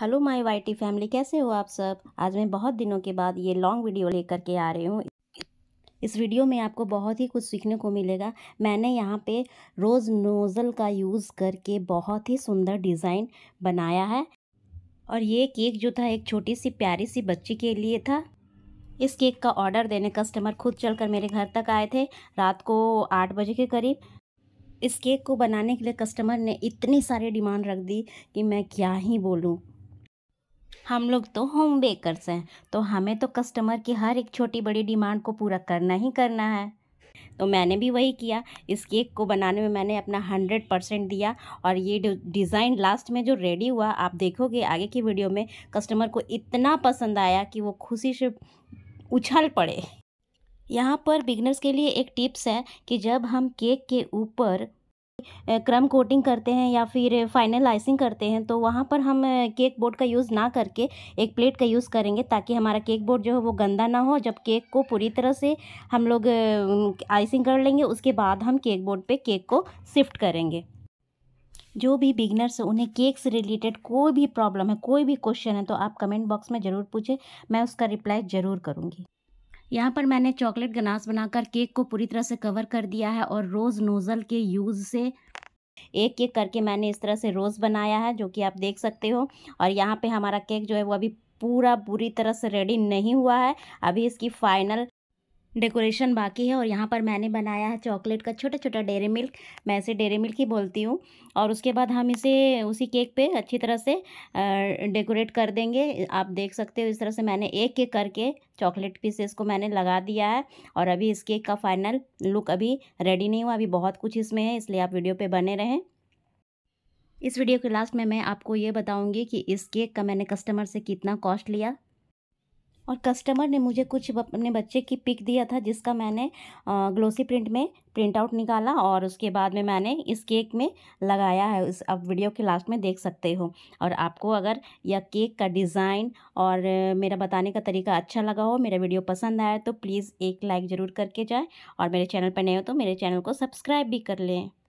hello my YT family कैसे हो आप सब आज मैं बहुत दिनों के बाद ये लॉन्ग वीडियो लेकर के आ रही हूँ इस वीडियो में आपको बहुत ही कुछ सीखने को मिलेगा मैंने यहाँ पे रोज़ नोज़ल का यूज़ करके बहुत ही सुंदर डिज़ाइन बनाया है और ये केक जो था एक छोटी सी प्यारी सी बच्ची के लिए था इस केक का ऑर्डर देने कस्टमर खुद चल मेरे घर तक आए थे रात को आठ बजे के करीब इस केक को बनाने के लिए कस्टमर ने इतनी सारी डिमांड रख दी कि मैं क्या ही बोलूँ हम लोग तो होम बेकर्स हैं तो हमें तो कस्टमर की हर एक छोटी बड़ी डिमांड को पूरा करना ही करना है तो मैंने भी वही किया इस केक को बनाने में मैंने अपना हंड्रेड परसेंट दिया और ये डिज़ाइन लास्ट में जो रेडी हुआ आप देखोगे आगे की वीडियो में कस्टमर को इतना पसंद आया कि वो खुशी से उछल पड़े यहाँ पर बिगनर्स के लिए एक टिप्स है कि जब हम केक के ऊपर क्रम कोटिंग करते हैं या फिर फाइनल आइसिंग करते हैं तो वहाँ पर हम केक बोर्ड का यूज़ ना करके एक प्लेट का यूज़ करेंगे ताकि हमारा केक बोर्ड जो है वो गंदा ना हो जब केक को पूरी तरह से हम लोग आइसिंग कर लेंगे उसके बाद हम केक बोर्ड पर केक को शिफ्ट करेंगे जो भी बिगनर्स उन्हें केक से रिलेटेड कोई भी प्रॉब्लम है कोई भी क्वेश्चन है तो आप कमेंट बॉक्स में ज़रूर पूछें मैं उसका रिप्लाई ज़रूर करूँगी यहाँ पर मैंने चॉकलेट गनास बनाकर केक को पूरी तरह से कवर कर दिया है और रोज़ नोज़ल के यूज़ से एक एक करके मैंने इस तरह से रोज़ बनाया है जो कि आप देख सकते हो और यहाँ पे हमारा केक जो है वो अभी पूरा पूरी तरह से रेडी नहीं हुआ है अभी इसकी फाइनल डेकोरेशन बाकी है और यहाँ पर मैंने बनाया है चॉकलेट का छोटा छोटा डेरी मिल्क मैं इसे डेरी मिल्क ही बोलती हूँ और उसके बाद हम इसे उसी केक पे अच्छी तरह से डेकोरेट कर देंगे आप देख सकते हो इस तरह से मैंने एक एक करके चॉकलेट पीसेस को मैंने लगा दिया है और अभी इस केक का फाइनल लुक अभी रेडी नहीं हुआ अभी बहुत कुछ इसमें है इसलिए आप वीडियो पर बने रहें इस वीडियो के लास्ट में मैं आपको ये बताऊँगी कि इस केक का मैंने कस्टमर से कितना कॉस्ट लिया और कस्टमर ने मुझे कुछ अपने बच्चे की पिक दिया था जिसका मैंने ग्लोसी प्रिंट में प्रिंट आउट निकाला और उसके बाद में मैंने इस केक में लगाया है उस आप वीडियो के लास्ट में देख सकते हो और आपको अगर यह केक का डिज़ाइन और मेरा बताने का तरीका अच्छा लगा हो मेरा वीडियो पसंद आया तो प्लीज़ एक लाइक ज़रूर करके जाए और मेरे चैनल पर नए हो तो मेरे चैनल को सब्सक्राइब भी कर लें